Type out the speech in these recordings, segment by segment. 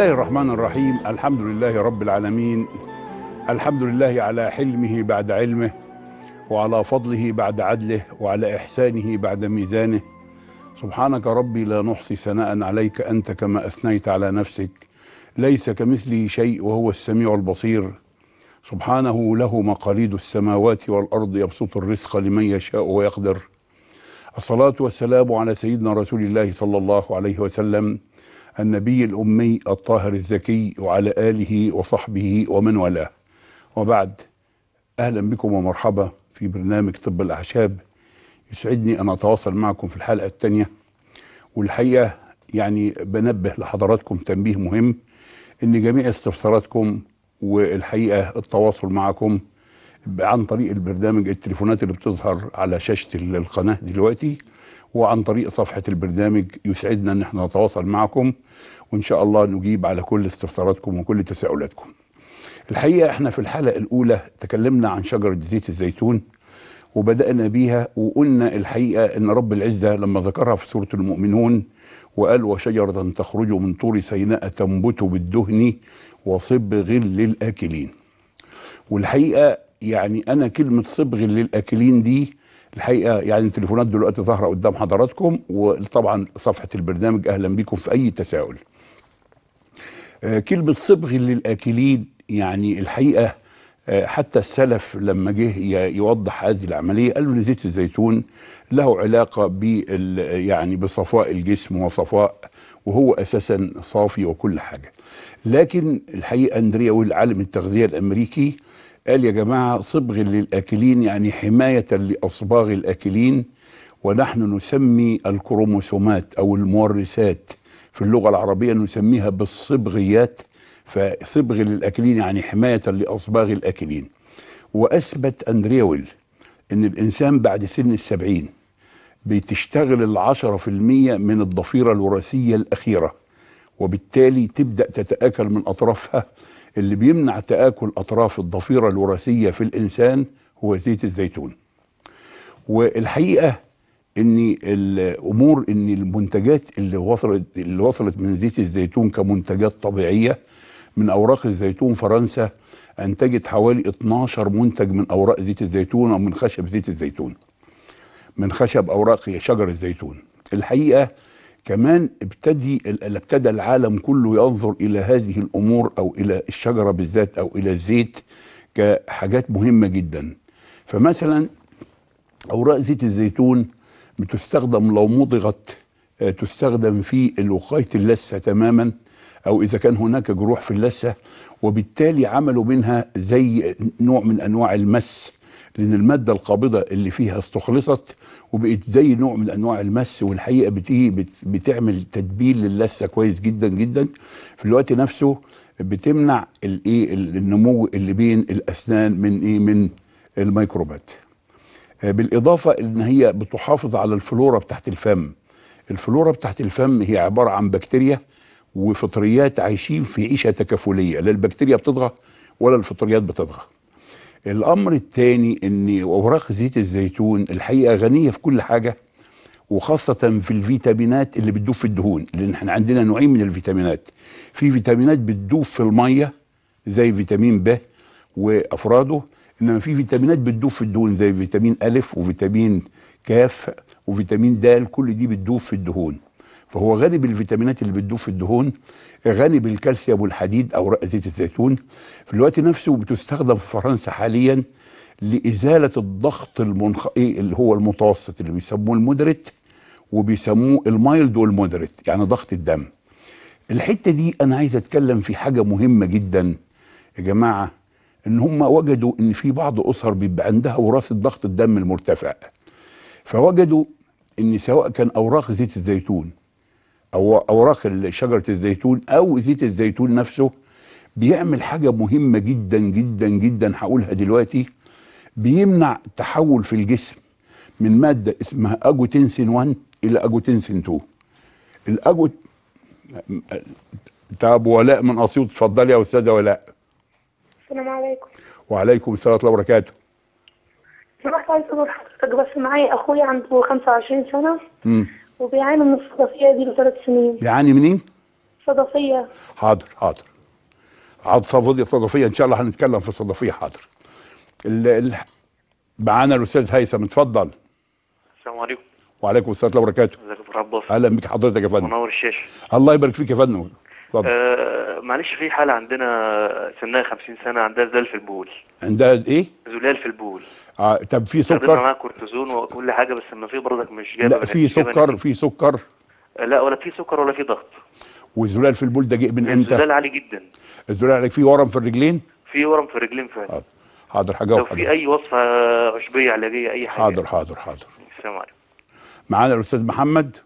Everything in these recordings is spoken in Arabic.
الله الرحمن الرحيم الحمد لله رب العالمين الحمد لله على حلمه بعد علمه وعلى فضله بعد عدله وعلى إحسانه بعد ميزانه سبحانك ربي لا نحصي ثناء عليك أنت كما أثنيت على نفسك ليس كمثله شيء وهو السميع البصير سبحانه له مقاليد السماوات والأرض يبسط الرزق لمن يشاء ويقدر الصلاة والسلام على سيدنا رسول الله صلى الله عليه وسلم النبي الأمي الطاهر الزكي وعلى آله وصحبه ومن والاه وبعد أهلا بكم ومرحبا في برنامج طب الأعشاب يسعدني أن أتواصل معكم في الحلقة الثانية والحقيقة يعني بنبه لحضراتكم تنبيه مهم ان جميع استفساراتكم والحقيقه التواصل معكم عن طريق البرنامج التليفونات اللي بتظهر على شاشه القناه دلوقتي وعن طريق صفحة البرنامج يسعدنا أن احنا نتواصل معكم وإن شاء الله نجيب على كل استفساراتكم وكل تساؤلاتكم الحقيقة احنا في الحلقة الأولى تكلمنا عن شجرة زيت الزيتون وبدأنا بيها وقلنا الحقيقة أن رب العزة لما ذكرها في سورة المؤمنون وقال وشجرة تخرج من طور سيناء تنبت بالدهن وصبغ للآكلين والحقيقة يعني أنا كلمة صبغ للآكلين دي الحقيقه يعني التليفونات دلوقتي ظاهره قدام حضراتكم وطبعا صفحه البرنامج اهلا بكم في اي تساؤل. آه، كلمه صبغ للاكلين يعني الحقيقه آه، حتى السلف لما جه يوضح هذه العمليه قالوا ان زيت الزيتون له علاقه ب يعني بصفاء الجسم وصفاء وهو اساسا صافي وكل حاجه. لكن الحقيقه اندريا ويل عالم التغذيه الامريكي قال يا جماعة صبغ للآكلين يعني حماية لأصباغ الآكلين ونحن نسمي الكروموسومات أو المورثات في اللغة العربية نسميها بالصبغيات فصبغ للآكلين يعني حماية لأصباغ الآكلين وأثبت أندريويل إن الإنسان بعد سن السبعين بتشتغل العشرة في المية من الضفيرة الوراثية الأخيرة وبالتالي تبدا تتاكل من اطرافها اللي بيمنع تاكل اطراف الضفيره الوراثيه في الانسان هو زيت الزيتون والحقيقه ان الامور ان المنتجات اللي وصلت اللي وصلت من زيت الزيتون كمنتجات طبيعيه من اوراق الزيتون فرنسا انتجت حوالي 12 منتج من اوراق زيت الزيتون او من خشب زيت الزيتون من خشب اوراق شجر الزيتون الحقيقه كمان ابتدي ابتدى العالم كله ينظر الى هذه الامور او الى الشجره بالذات او الى الزيت كحاجات مهمه جدا فمثلا اوراق زيت الزيتون بتستخدم لو مضغت آه، تستخدم في وقايه اللثه تماما او اذا كان هناك جروح في اللثه وبالتالي عملوا منها زي نوع من انواع المس لان الماده القابضه اللي فيها استخلصت وبقت زي نوع من انواع المس والحقيقه بتيجي بتعمل تدبيل للثه كويس جدا جدا في الوقت نفسه بتمنع الايه النمو اللي بين الاسنان من ايه من الميكروبات آه، بالاضافه ان هي بتحافظ على الفلورا بتاعت الفم الفلورا بتاعت الفم هي عباره عن بكتيريا وفطريات عايشين في عيشه تكافليه لا البكتيريا بتطغى ولا الفطريات بتطغى الامر الثاني ان اوراق زيت الزيتون الحقيقه غنيه في كل حاجه وخاصة في الفيتامينات اللي بتدوب في الدهون لأن احنا عندنا نوعين من الفيتامينات في فيتامينات بتدوب في المية زي فيتامين ب وأفراده إنما في فيتامينات بتدوب في الدهون زي فيتامين أ وفيتامين ك وفيتامين د كل دي بتدوب في الدهون فهو غني بالفيتامينات اللي بتدوب في الدهون غني بالكالسيوم والحديد او زيت الزيتون في الوقت نفسه بتستخدم في فرنسا حاليا لازاله الضغط المنخ... إيه اللي هو المتوسط اللي بيسموه المودريت وبيسموه المايلد والمودريت يعني ضغط الدم الحته دي انا عايز اتكلم في حاجه مهمه جدا يا جماعه ان هم وجدوا ان في بعض اسر بيبقى عندها وراثه ضغط الدم المرتفع فوجدوا ان سواء كان اوراق زيت الزيتون أو أوراق شجرة الزيتون أو زيت الزيتون نفسه بيعمل حاجة مهمة جدا جدا جدا هقولها دلوقتي بيمنع تحول في الجسم من مادة اسمها أجوتنسين 1 إلى أجوتنسين 2 الأجوت طب ولاء من أسيوط اتفضلي يا أستاذة ولاء السلام عليكم وعليكم السلام ورحمة الله وبركاته سمحت عايز أقول حضرتك بس معايا أخويا عنده 25 سنة امم وبيعاني من الصدفية دي لثلاث سنين بيعاني منين؟ صدفية حاضر حاضر عاد صدفية إن شاء الله هنتكلم في الصدفية حاضر ال... ال... معانا الأستاذ هيثم اتفضل السلام عليكم وعليكم السلام ورحمة الله وبركاته ازيك يا اهلا بك حضرتك يا فندم منور الشاشة الله يبارك فيك يا فندم آه معلش في حاله عندنا سنها 50 سنه عندها زلال في البول عندها ايه زلال في البول اه طب في سكر معاها كورتيزون وكل حاجه بس ما في برضك مش جايبه لا في سكر في آه، سكر لا ولا في سكر ولا في ضغط والزلال في البول ده جه من امتى الزلال عالي جدا الزلال عليك في ورم في الرجلين في ورم في الرجلين فعلا حاضر حاجه لو في اي وصفه عشبيه علاجيه اي حاجه حاضر حاضر حاضر السلام عليكم معانا الاستاذ محمد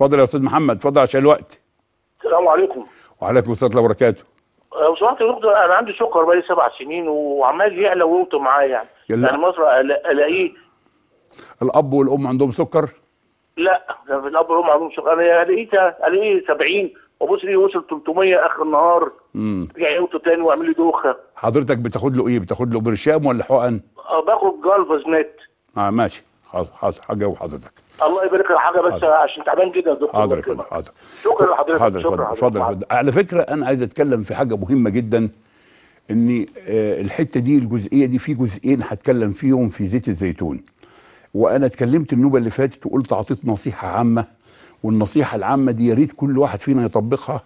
اتفضل يا استاذ محمد اتفضل عشان الوقت السلام عليكم وعليكم السلام ورحمه الله وبركاته لو سمحت يا انا عندي سكر بقالي سبع سنين وعمال يعلى ويوطي معايا يعني يلا. يعني مصر الاقيه الاب والام عندهم سكر؟ لا الاب والام عندهم سكر انا لقيت الاقيه 70 وبص لي وصل 300 اخر النهار امم يعني يوطي تاني واعمل لي دوخه حضرتك بتاخد له ايه؟ بتاخد له برشام ولا حقن؟ أه، باخد جالفز نت اه ماشي حاضر حاضر هجاوب حضرتك الله يبارك لك حاجه بس حضر. عشان تعبان جدا يا دكتور حاضر يا حاضر شكرا لحضرتك شكرا اتفضل على فكره انا عايز اتكلم في حاجه مهمه جدا ان آه، الحته دي الجزئيه دي في جزئين هتكلم فيهم في زيت الزيتون وانا اتكلمت النوبه اللي فاتت وقلت اعطيت نصيحه عامه والنصيحه العامه دي يا ريت كل واحد فينا يطبقها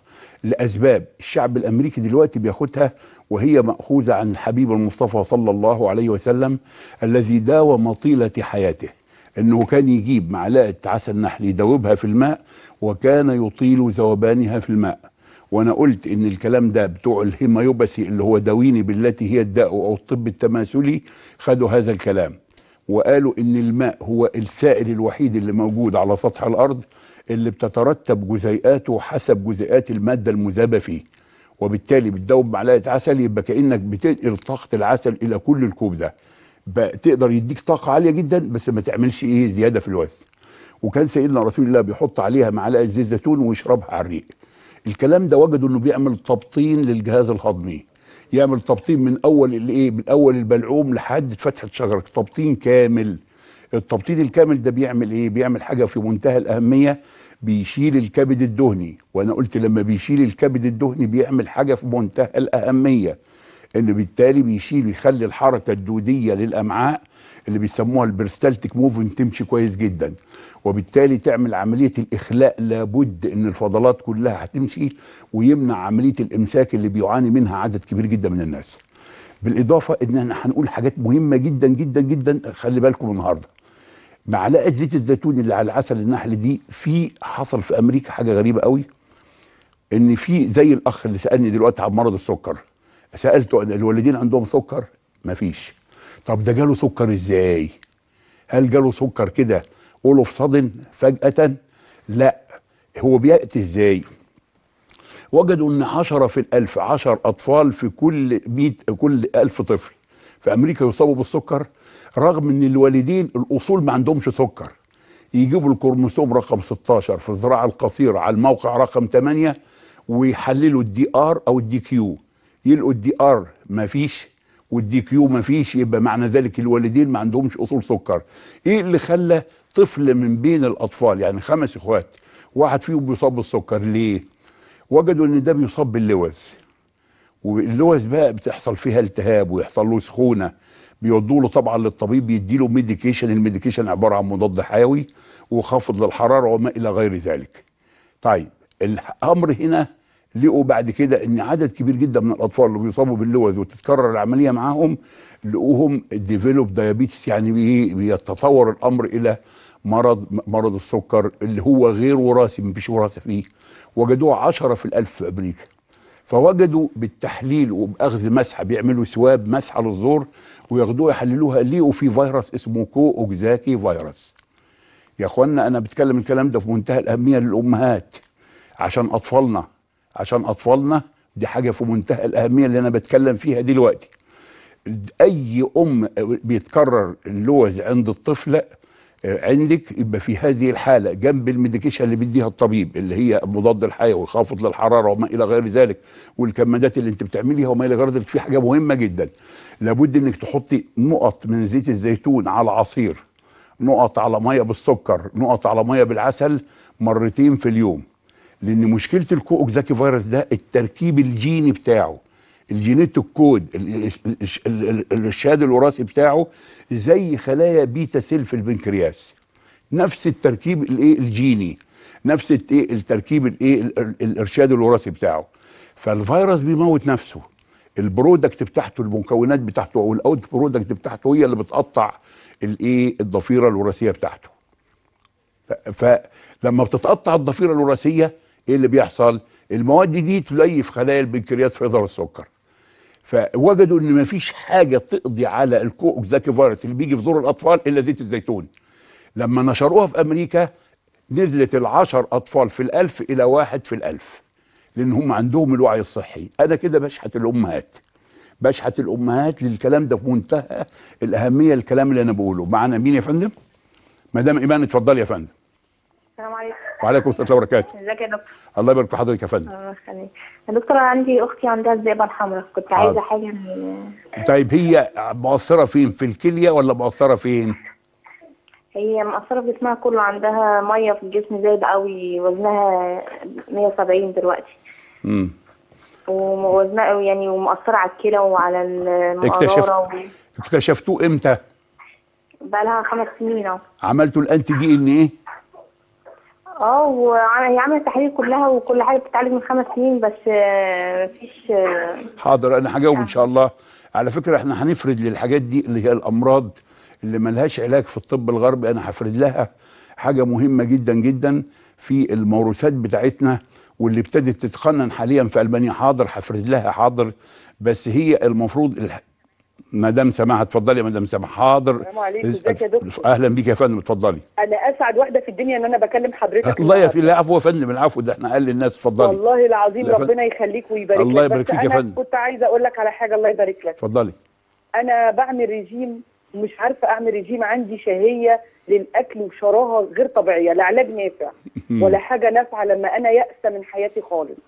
لاسباب الشعب الامريكي دلوقتي بياخدها وهي ماخوذه عن الحبيب المصطفى صلى الله عليه وسلم الذي داوم طيله حياته انه كان يجيب معلقه عسل نحل يدوبها في الماء وكان يطيل ذوبانها في الماء وانا قلت ان الكلام ده بتوع الهيمايوباسي اللي هو داويني بالتي هي الداء او الطب التماثلي خدوا هذا الكلام وقالوا ان الماء هو السائل الوحيد اللي موجود على سطح الارض اللي بتترتب جزيئاته حسب جزيئات الماده المذابه فيه وبالتالي بتدوب معلقه عسل يبقى كانك بتنقل طاقه العسل الى كل الكوب ده تقدر يديك طاقه عاليه جدا بس ما تعملش ايه زياده في الوزن وكان سيدنا رسول الله بيحط عليها معلقه زيت زيتون ويشربها على الريق الكلام ده وجدوا انه بيعمل تبطين للجهاز الهضمي يعمل تبطين من اول الايه من اول البلعوم لحد فتحه شجرك تبطين كامل التبطين الكامل ده بيعمل ايه بيعمل حاجه في منتهى الاهميه بيشيل الكبد الدهني وانا قلت لما بيشيل الكبد الدهني بيعمل حاجه في منتهى الاهميه اللي بالتالي بيشيل ويخلي الحركه الدوديه للامعاء اللي بيسموها البرستالتيك موفن تمشي كويس جدا وبالتالي تعمل عمليه الاخلاء لابد ان الفضلات كلها هتمشي ويمنع عمليه الامساك اللي بيعاني منها عدد كبير جدا من الناس بالاضافه ان احنا هنقول حاجات مهمه جدا جدا جدا خلي بالكم النهارده معلقه زيت الزيتون اللي على عسل النحل دي في حصل في امريكا حاجه غريبه قوي ان في زي الاخ اللي سالني دلوقتي عن مرض السكر سالته الوالدين عندهم سكر مفيش طب ده جاله سكر ازاي هل جاله سكر كده all of sudden فجاه لا هو بياتي ازاي وجدوا ان 10 في الألف 10 أطفال في كل 100 كل 1000 طفل في أمريكا يصابوا بالسكر رغم ان الوالدين الأصول ما عندهمش سكر يجيبوا الكروموسوم رقم 16 في الذراع القصيرة على الموقع رقم 8 ويحللوا الدي ار او الدي كيو يلقوا الدي ار مفيش والدي كيو مفيش يبقى معنى ذلك الوالدين ما عندهمش اصول سكر ايه اللي خلى طفل من بين الاطفال يعني خمس اخوات واحد فيهم بيصاب بالسكر ليه وجدوا ان ده بيصاب باللوز واللوز بقى بتحصل فيها التهاب ويحصل له سخونه بيودوا له طبعا للطبيب يدي له ميديكيشن الميديكيشن عباره عن مضاد حيوي وخافض للحراره وما الى غير ذلك طيب الامر هنا لقوا بعد كده ان عدد كبير جدا من الاطفال اللي بيصابوا باللوز وتتكرر العمليه معاهم لقوهم ديفلوب دايابيتس يعني بيتطور الامر الى مرض مرض السكر اللي هو غير وراثي مفيش وراثه فيه وجدوه 10 في الألف في أمريكا فوجدوا بالتحليل وبأخذ مسحة بيعملوا سواب مسحة للزور وياخدوها يحللوها لقوا في فيروس اسمه كو أوكزاكي فيروس يا أخوانا أنا بتكلم الكلام ده في منتهى الأهمية للأمهات عشان أطفالنا عشان اطفالنا دي حاجه في منتهى الاهميه اللي انا بتكلم فيها دلوقتي اي ام بيتكرر اللوز عند الطفله آه، عندك يبقى في هذه الحاله جنب الميديكيشن اللي بيديها الطبيب اللي هي مضاد الحيوي وخافض للحراره وما الى غير ذلك والكمادات اللي انت بتعمليها وما الى غير ذلك في حاجه مهمه جدا لابد انك تحطي نقط من زيت الزيتون على عصير نقط على ميه بالسكر نقط على ميه بالعسل مرتين في اليوم لان مشكله الكوك ذكي فيروس ده التركيب الجيني بتاعه الجينيتك كود الارشاد الوراثي بتاعه زي خلايا بيتا سيل في البنكرياس نفس التركيب الايه الجيني نفس الايه التركيب الايه الارشاد الوراثي بتاعه فالفيروس بيموت نفسه البرودكت بتاعته المكونات بتاعته او الاوت برودكت بتاعته هي اللي بتقطع الايه الضفيره الوراثيه بتاعته فلما بتتقطع الضفيره الوراثيه ايه اللي بيحصل المواد دي تليف خلايا البنكرياس في ظهر السكر فوجدوا ان مفيش حاجه تقضي على الكو اكزاكي فيروس اللي بيجي في دور الاطفال الا زيت الزيتون لما نشروها في امريكا نزلت ال اطفال في الالف الى واحد في الالف لان هم عندهم الوعي الصحي انا كده بشحت الامهات بشحت الامهات للكلام ده في منتهى الاهميه الكلام اللي انا بقوله معانا مين يا فندم مدام ايمان اتفضلي يا فندم السلام عليكم وعليكم السلام ورحمه الله وبركاته ازيك يا دكتور الله يبارك في حضرتك يا فندم الله يخليك يا دكتور انا عندي اختي عندها الذئبه الحمراء كنت آه. عايزه حاجه من طيب هي مؤثره فين في الكليه ولا مؤثره فين؟ هي مؤثره في جسمها كله عندها مية في الجسم زايد قوي وزنها 170 دلوقتي امم ووزنها يعني ومؤثره على الكلى وعلى المقرارة اكتشف... و... اكتشفتوه امتى؟ بقى لها خمس سنين اهو عملتوا الانتي دي ان ايه؟ اه هي عملت تحاليل كلها وكل حاجه بتتعالج من خمس سنين بس آه، مفيش آه، حاضر انا هجاوب ان يعني. شاء الله على فكره احنا هنفرد للحاجات دي اللي هي الامراض اللي ملهاش علاج في الطب الغربي انا هفرد لها حاجه مهمه جدا جدا في الموروثات بتاعتنا واللي ابتدت تتقنن حاليا في المانيا حاضر هفرد لها حاضر بس هي المفروض مدام سماحه اتفضلي يا مدام سماحه حاضر السلام عليكم ازيك يا دكتور اهلا بيك يا فندم اتفضلي انا اسعد واحده في الدنيا ان انا بكلم حضرتك الله يا فندم العفو يا فندم العفو ده احنا اقل الناس اتفضلي والله العظيم ربنا يخليك ويبارك لك الله يبارك فيك يا فندم كنت عايزه اقول لك على حاجه الله يبارك لك اتفضلي انا بعمل ريجيم مش عارفه اعمل ريجيم عندي شهيه للاكل وشراهه غير طبيعيه لا علاج نافع ولا حاجه نافعه لما انا يأسه من حياتي خالص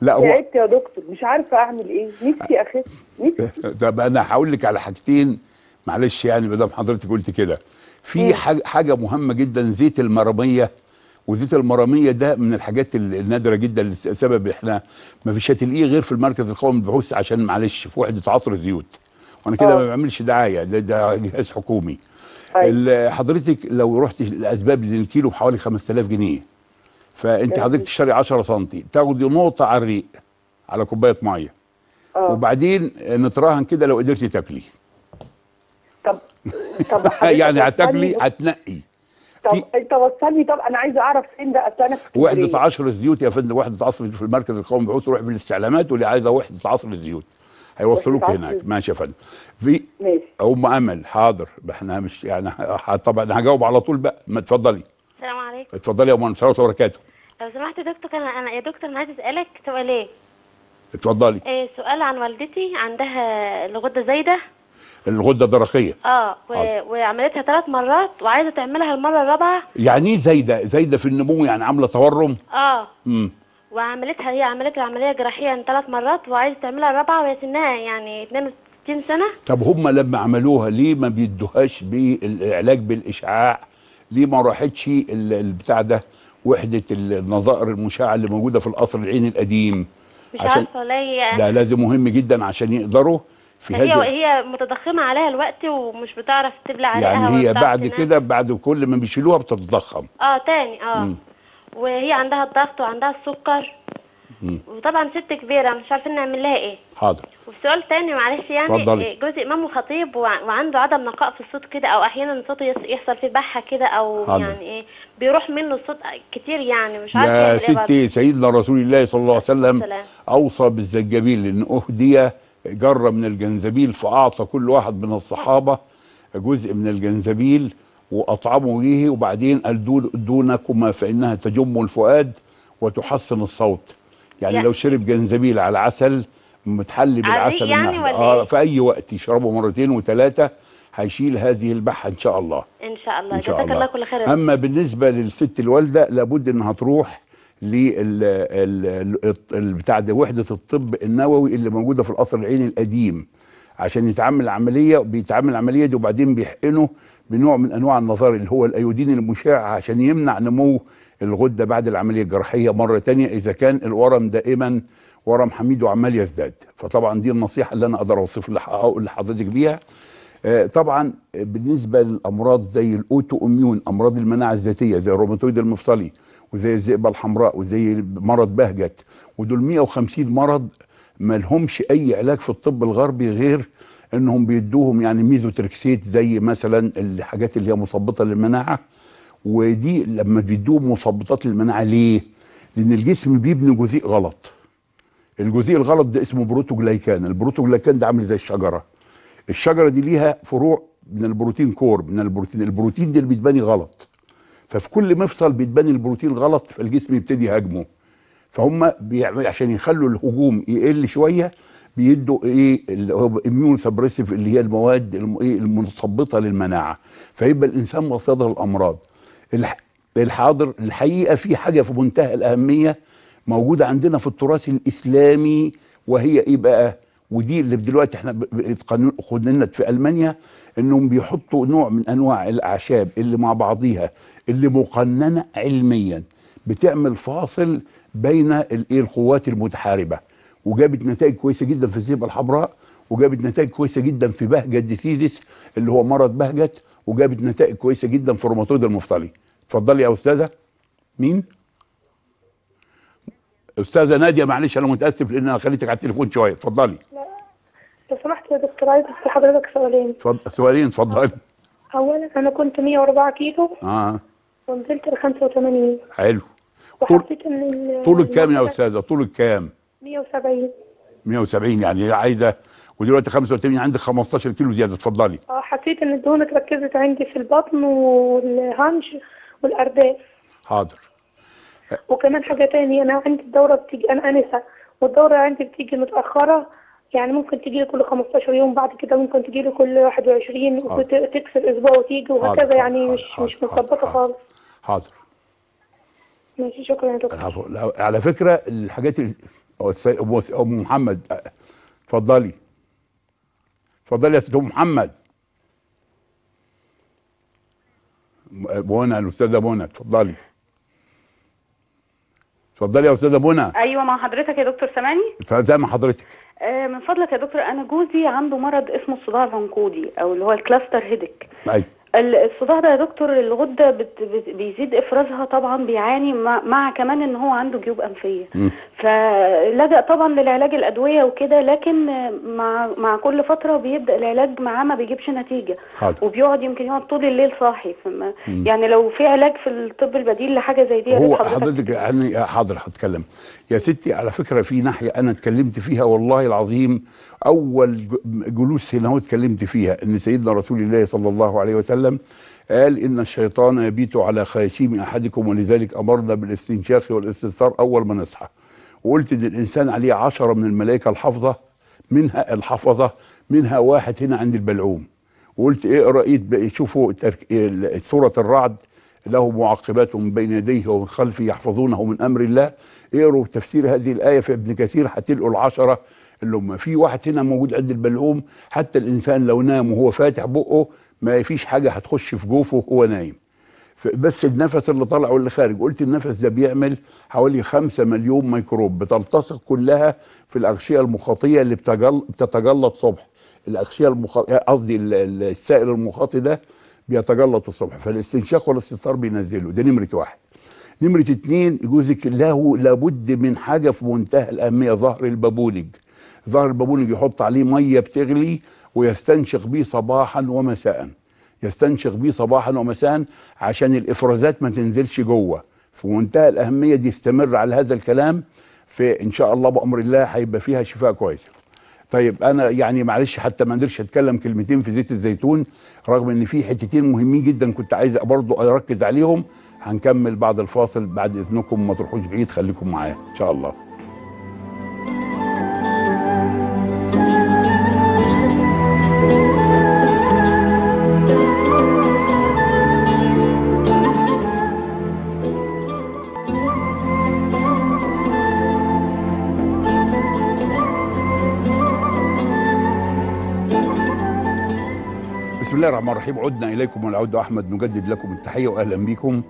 لا هو تعبت يا دكتور مش عارفه اعمل ايه نفسي اخف نفسي طب انا هقول لك على حاجتين معلش يعني ما دام حضرتك قلت كده في حاجه مهمه جدا زيت المراميه وزيت المراميه ده من الحاجات النادره جدا لسبب احنا ما فيش هتلاقيه غير في المركز القومي للبحوث عشان معلش في وحده عصر الزيوت وانا كده آه. ما بعملش دعايه ده, ده جهاز حكومي طيب. حضرتك لو رحت الاسباب للكيلو بحوالي 5000 جنيه فانت إيه. حضرتك تشتري 10 سم تاخدي نقطه على الريق على كوبايه ميه آه. وبعدين نتراهن كده لو قدرتي تاكلي طب طب يعني هتاكلي هتنقي طب انت وصلني طب انا عايز اعرف فين ده اصل انا وحده عشر الزيوت يا فندم وحده عصر في المركز القومي بحوث روح الاستعلامات واللي عايزه وحده عصر الزيوت هيوصلوك هناك ماشي يا فندم في ماشي ام امل حاضر احنا مش يعني طبعا هجاوب على طول بقى ما اتفضلي السلام عليكم اتفضلي يا ام ورحمه الله وبركاته لو سمحت يا دكتور انا انا يا دكتور انا عايز اسالك سؤالين إيه؟ اتفضلي ايه سؤال عن والدتي عندها الغده زايده الغده الدرقيه اه و... وعملتها ثلاث مرات وعايزه تعملها المره الرابعه يعني ايه زايده زايده في النمو يعني عامله تورم اه امم وعملتها هي عملت العمليه جراحيه ثلاث يعني مرات وعايزه تعملها الرابعه وهي سنها يعني 62 سنه طب هم لما عملوها ليه ما بيدوهاش بالعلاج بالاشعاع ليه ما راحتش البتاع ده وحده النظائر المشعه اللي موجوده في القصر العيني القديم مش عشان عارفه ليه ده لازم مهم جدا عشان يقدروا في هذه هي هي متضخمه عليها الوقت ومش بتعرف تبلع عليها يعني هي بعد كده بعد كل ما بيشيلوها بتتضخم اه تاني اه م. وهي عندها الضغط وعندها السكر وطبعا ست كبيره مش عارفين نعمل لها ايه حاضر وفي سؤال معلش يعني فضلي. إيه، جزء امامه خطيب وعنده عدم نقاء في الصوت كده او احيانا صوته يحصل فيه بحه كده او حاضر. يعني ايه بيروح منه الصوت كتير يعني مش عارفه يا يعني إيه ستي سيدنا رسول الله صلى الله عليه وسلم اوصى بالزنجبيل ان اهدي جره من الجنزبيل فاعطى كل واحد من الصحابه جزء من الجنزبيل واطعموا به وبعدين قال دونكما فانها تجم الفؤاد وتحسن الصوت يعني, لو شرب جنزبيل على عسل متحلي بالعسل يعني نعم. اه في اي وقت يشربه مرتين وثلاثه هيشيل هذه البحه ان شاء الله ان شاء الله جزاك الله. الله كل خير اما بالنسبه للست الوالده لابد انها تروح لل بتاع وحده الطب النووي اللي موجوده في القصر العيني القديم عشان يتعمل العمليه بيتعمل العمليه دي وبعدين بيحقنه بنوع من انواع النظار اللي هو الايودين المشع عشان يمنع نمو الغده بعد العمليه الجراحيه مره تانية اذا كان الورم دائما ورم حميد وعمال يزداد فطبعا دي النصيحه اللي انا اقدر اوصف اقول لحضرتك بيها آه، طبعا بالنسبه للامراض زي الاوتو اميون امراض المناعه الذاتيه زي الروماتويد المفصلي وزي الذئبه الحمراء وزي مرض بهجت ودول 150 مرض ما لهمش اي علاج في الطب الغربي غير انهم بيدوهم يعني ميزوتريكسيت زي مثلا الحاجات اللي هي مثبطه للمناعه ودي لما بيدوهم مثبطات للمناعه ليه؟ لان الجسم بيبني جزيء غلط الجزيء الغلط ده اسمه بروتوجلايكان البروتوجلايكان ده عامل زي الشجره الشجره دي ليها فروع من البروتين كور من البروتين البروتين ده اللي بيتبني غلط ففي كل مفصل بيتبني البروتين غلط فالجسم يبتدي يهاجمه فهم عشان يخلوا الهجوم يقل شويه بيدوا ايه الاميون سبريسيف اللي هي المواد ايه المثبطه للمناعه فيبقى الانسان مصدر الامراض الحاضر الحقيقه في حاجه في منتهى الاهميه موجوده عندنا في التراث الاسلامي وهي ايه بقى ودي اللي دلوقتي احنا قانون في المانيا انهم بيحطوا نوع من انواع الاعشاب اللي مع بعضيها اللي مقننه علميا بتعمل فاصل بين الايه القوات المتحاربه وجابت نتائج كويسه جدا في الزيبه الحمراء وجابت نتائج كويسه جدا في بهجه ديسيزس اللي هو مرض بهجه وجابت نتائج كويسه جدا في روماتويد المفصلي اتفضلي يا استاذه مين استاذه ناديه معلش انا متاسف لان انا خليتك على التليفون شويه اتفضلي لا لو سمحت يا دكتور عايز اسال حضرتك سؤالين اتفضل سؤالين اتفضلي اولا انا كنت 104 كيلو اه ونزلت ل 85 حلو طول ان طولك كام يا استاذه طولك كام 170 170 يعني عايزه ودلوقتي 85 عندك 15 كيلو زياده اتفضلي اه حسيت ان الدهون اتركزت عندي في البطن والهنج والارداف حاضر وكمان حاجه تانية انا عندي الدوره بتيجي انا انسه والدوره عندي بتيجي متاخره يعني ممكن تجي لي كل 15 يوم بعد كده ممكن تجي لي كل 21 وتكسر اسبوع وتيجي وهكذا حاضر. يعني حاضر. مش حاضر. مش مظبطه خالص حاضر ماشي شكرا يا دكتور العفو على فكره الحاجات اللي ام محمد اتفضلي اتفضلي يا ست ام محمد منى أه، الاستاذه منى اتفضلي اتفضلي يا استاذه منى ايوه مع حضرتك يا دكتور سامعني زي مع حضرتك أه، من فضلك يا دكتور انا جوزي عنده مرض اسمه الصداع العنقودي او اللي هو الكلاستر هيدك ايوه الصداع ده يا دكتور الغده بت بيزيد افرازها طبعا بيعاني مع, كمان ان هو عنده جيوب انفيه فلجأ طبعا للعلاج الادويه وكده لكن مع مع كل فتره بيبدا العلاج معاه ما بيجيبش نتيجه حاضر. وبيقعد يمكن يقعد طول الليل صاحي يعني لو في علاج في الطب البديل لحاجه زي دي هو حضرتك يعني حاضر هتكلم يا ستي على فكره في ناحيه انا اتكلمت فيها والله العظيم اول جلوس هنا اتكلمت فيها ان سيدنا رسول الله صلى الله عليه وسلم وسلم قال إن الشيطان يبيت على خياشيم أحدكم ولذلك أمرنا بالاستنشاق والاستنثار أول ما نصحى وقلت إن الإنسان عليه عشرة من الملائكة الحفظة منها الحفظة منها واحد هنا عند البلعوم وقلت إيه رأيت شوفوا سورة الرعد له معقبات من بين يديه ومن خلفه يحفظونه من امر الله اقروا تفسير هذه الايه في ابن كثير هتلقوا العشره اللي هم في واحد هنا موجود عند البلعوم حتى الانسان لو نام وهو فاتح بقه ما فيش حاجه هتخش في جوفه وهو نايم بس النفس اللي طالع واللي خارج قلت النفس ده بيعمل حوالي 5 مليون ميكروب بتلتصق كلها في الاغشيه المخاطيه اللي بتجل... بتتجلط صبح الاغشيه المخاطيه قصدي السائل المخاطي ده بيتجلط الصبح فالاستنشاق والاستثار بينزله ده نمره واحد نمره اتنين جوزك له لابد من حاجه في منتهى الاهميه ظهر البابونج ظهر البابونج يحط عليه ميه بتغلي ويستنشق بيه صباحا ومساء يستنشق بيه صباحا ومساء عشان الافرازات ما تنزلش جوه في منتهى الاهميه دي استمر على هذا الكلام في ان شاء الله بامر الله هيبقى فيها شفاء كويس طيب انا يعني معلش حتى ما قدرتش اتكلم كلمتين في زيت الزيتون رغم ان في حتتين مهمين جدا كنت عايز برضو اركز عليهم هنكمل بعد الفاصل بعد اذنكم ما تروحوش بعيد خليكم معايا ان شاء الله الرحمن الرحيم عدنا اليكم والعود احمد نجدد لكم التحيه واهلا بكم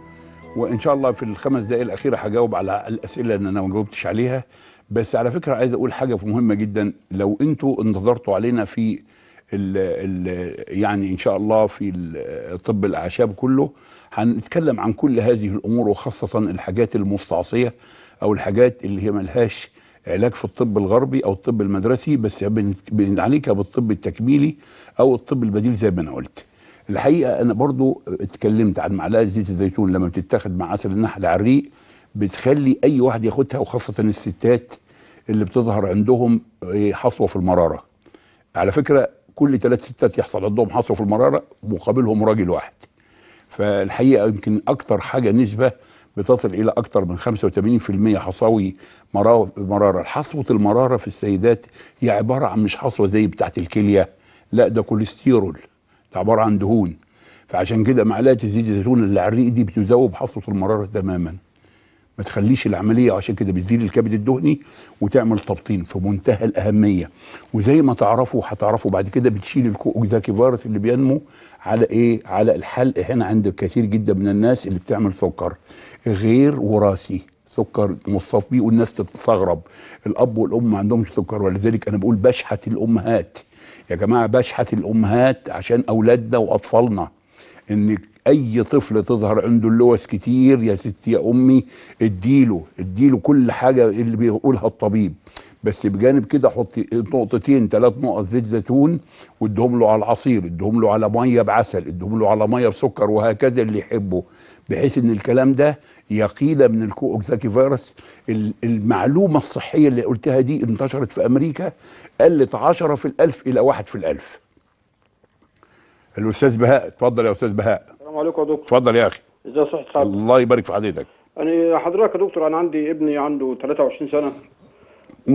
وان شاء الله في الخمس دقائق الاخيره هجاوب على الاسئله اللي انا ما جاوبتش عليها بس على فكره عايز اقول حاجه مهمه جدا لو انتوا انتظرتوا علينا في الـ الـ يعني ان شاء الله في طب الاعشاب كله هنتكلم عن كل هذه الامور وخاصه الحاجات المستعصيه او الحاجات اللي هي ملهاش علاج في الطب الغربي او الطب المدرسي بس بنعالجها بالطب التكميلي او الطب البديل زي ما انا قلت الحقيقه انا برضو اتكلمت عن معلقه زيت الزيتون لما بتتاخد مع عسل النحل على الريق بتخلي اي واحد ياخدها وخاصه الستات اللي بتظهر عندهم آه، حصوه في المراره على فكره كل ثلاث ستات يحصل عندهم حصوه في المراره مقابلهم راجل واحد فالحقيقه يمكن اكثر حاجه نسبه بتصل الى اكثر من 85% حصاوي مراره حصوه المراره في السيدات هي عباره عن مش حصوه زي بتاعه الكليه لا ده كوليسترول ده عباره عن دهون فعشان كده معلقه زيت الزيتون اللي على الريق دي بتذوب حصوه المراره تماما ما تخليش العمليه عشان كده بتزيل الكبد الدهني وتعمل تبطين في منتهى الاهميه وزي ما تعرفوا هتعرفوا بعد كده بتشيل الكوكزاكي فيروس اللي بينمو على ايه على الحلق هنا عند كثير جدا من الناس اللي بتعمل سكر غير وراثي سكر مصاف بيه والناس تستغرب الاب والام ما عندهمش سكر ولذلك انا بقول بشحت الامهات يا جماعه بشحت الامهات عشان اولادنا واطفالنا ان اي طفل تظهر عنده اللوث كتير يا ستي يا امي اديله اديله كل حاجه اللي بيقولها الطبيب بس بجانب كده حطي نقطتين ثلاث نقط زيت زيتون وادهم له على العصير ادهم له على ميه بعسل ادهم له على ميه بسكر وهكذا اللي يحبه بحيث ان الكلام ده يقينا من الكو اوكزاكي فيروس المعلومه الصحيه اللي قلتها دي انتشرت في امريكا قلت 10 في الالف الى واحد في الالف الاستاذ بهاء اتفضل يا استاذ بهاء السلام عليكم يا دكتور اتفضل يا اخي ازي صحه حضرتك الله يبارك في حضرتك انا يعني حضرتك يا دكتور انا عندي ابني عنده 23 سنه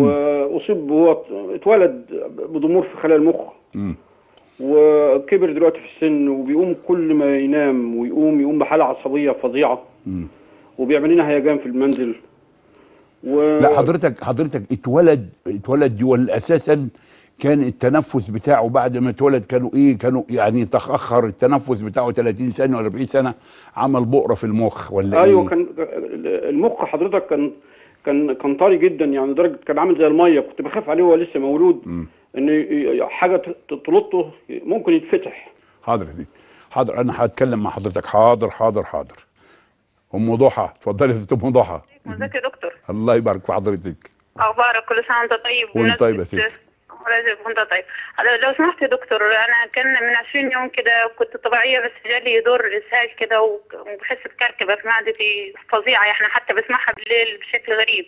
واصيب هو اتولد بضمور في خلايا المخ امم وكبر دلوقتي في السن وبيقوم كل ما ينام ويقوم يقوم بحاله عصبيه فظيعه وبيعمل لنا هيجان في المنزل و... لا حضرتك حضرتك اتولد اتولد دي ولا اساسا كان التنفس بتاعه بعد ما اتولد كانوا ايه كانوا يعني تاخر التنفس بتاعه 30 سنه ولا 40 سنه عمل بؤره في المخ ولا إيه؟ ايوه إيه؟ كان المخ حضرتك كان كان كان طري جدا يعني لدرجه كان عامل زي الميه كنت بخاف عليه وهو لسه مولود م. ان حاجه تلطه ممكن يتفتح حاضر دي حاضر انا هتكلم مع حضرتك حاضر حاضر حاضر ام ضحى اتفضلي يا ام ضحى ازيك يا دكتور الله يبارك في حضرتك اخبارك كل سنه وانت طيب وانت طيب يا سيدي طيب لو سمحت يا دكتور انا كان من 20 يوم كده كنت طبيعيه بس جالي دور اسهال كده وبحس بكركبه في معدتي فظيعه يعني حتى بسمعها بالليل بشكل غريب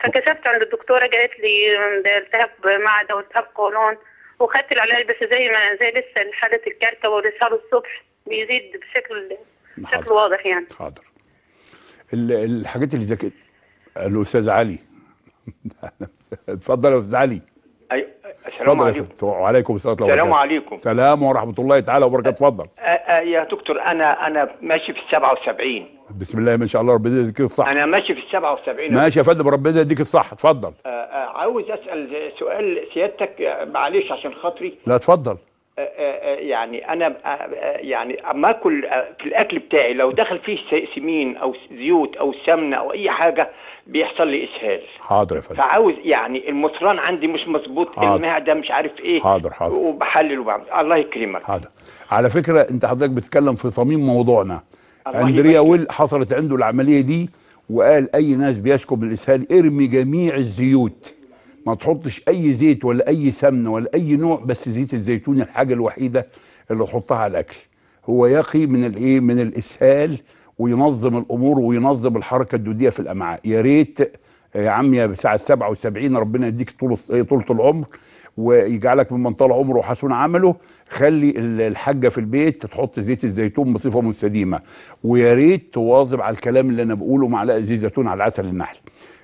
فكشفت عند الدكتوره قالت لي ده التهاب معده والتهاب قولون وخدت العلاج بس زي ما زي لسه حاله الكركبه والاسهال الصبح بيزيد بشكل بشكل واضح يعني حاضر الحاجات اللي زي كده الاستاذ علي اتفضل يا استاذ علي أي... السلام عليكم وعليكم السلام ورحمه الله السلام عليكم السلام ورحمه الله تعالى وبركاته أه، اتفضل أه، أه، يا دكتور انا انا ماشي في ال 77 بسم الله ما شاء الله ربنا يديك الصح انا ماشي في ال 77 ماشي يا فندم ربنا يديك الصح اتفضل أ... عاوز اسال سؤال سيادتك معلش عشان خاطري لا اتفضل يعني انا يعني اما اكل في الاكل بتاعي لو دخل فيه سمين او زيوت او سمنه او اي حاجه بيحصل لي اسهال حاضر يا فندم فعاوز يعني المصران عندي مش مظبوط المعده مش عارف ايه حاضر حاضر وبحلل وبعمل الله يكرمك حاضر على فكره انت حضرتك بتتكلم في صميم موضوعنا اندريا ويل حصلت عنده العمليه دي وقال اي ناس بيشكو بالاسهال ارمي جميع الزيوت ما تحطش اي زيت ولا اي سمن ولا اي نوع بس زيت الزيتون الحاجه الوحيده اللي تحطها على الاكل هو يقي من الايه من الاسهال وينظم الامور وينظم الحركه الدوديه في الامعاء يا ريت آه، يا عم يا ساعه 77 ربنا يديك طول آه، طولة العمر ويجعلك ممن طال عمره وحسن عمله خلي الحاجه في البيت تحط زيت الزيتون بصفه مستديمه ويا ريت تواظب على الكلام اللي انا بقوله معلقه زيت زيتون على عسل النحل